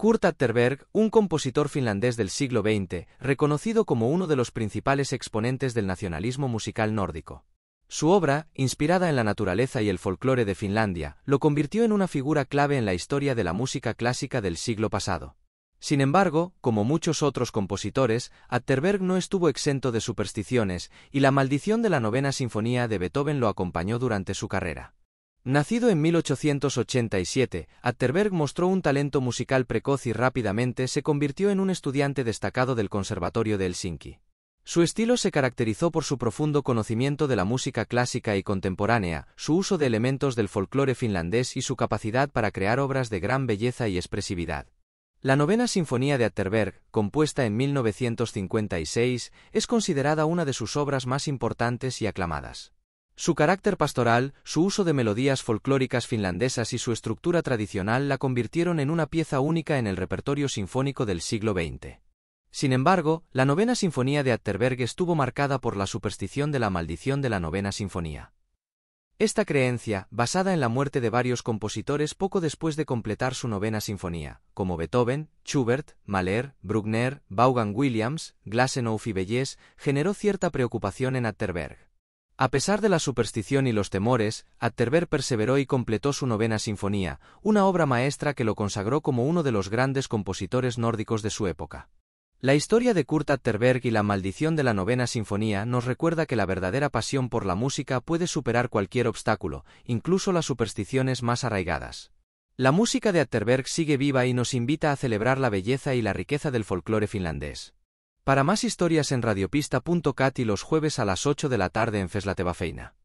Kurt Atterberg, un compositor finlandés del siglo XX, reconocido como uno de los principales exponentes del nacionalismo musical nórdico. Su obra, inspirada en la naturaleza y el folclore de Finlandia, lo convirtió en una figura clave en la historia de la música clásica del siglo pasado. Sin embargo, como muchos otros compositores, Atterberg no estuvo exento de supersticiones, y la maldición de la novena sinfonía de Beethoven lo acompañó durante su carrera. Nacido en 1887, Atterberg mostró un talento musical precoz y rápidamente se convirtió en un estudiante destacado del Conservatorio de Helsinki. Su estilo se caracterizó por su profundo conocimiento de la música clásica y contemporánea, su uso de elementos del folclore finlandés y su capacidad para crear obras de gran belleza y expresividad. La novena sinfonía de Atterberg, compuesta en 1956, es considerada una de sus obras más importantes y aclamadas. Su carácter pastoral, su uso de melodías folclóricas finlandesas y su estructura tradicional la convirtieron en una pieza única en el repertorio sinfónico del siglo XX. Sin embargo, la novena sinfonía de Atterberg estuvo marcada por la superstición de la maldición de la novena sinfonía. Esta creencia, basada en la muerte de varios compositores poco después de completar su novena sinfonía, como Beethoven, Schubert, Mahler, Bruckner, Vaughan Williams, Glasenow y Bellés, generó cierta preocupación en Atterberg. A pesar de la superstición y los temores, Atterberg perseveró y completó su novena sinfonía, una obra maestra que lo consagró como uno de los grandes compositores nórdicos de su época. La historia de Kurt Atterberg y la maldición de la novena sinfonía nos recuerda que la verdadera pasión por la música puede superar cualquier obstáculo, incluso las supersticiones más arraigadas. La música de Atterberg sigue viva y nos invita a celebrar la belleza y la riqueza del folclore finlandés. Para más historias en radiopista.cat y los jueves a las 8 de la tarde en Feslatebafeina.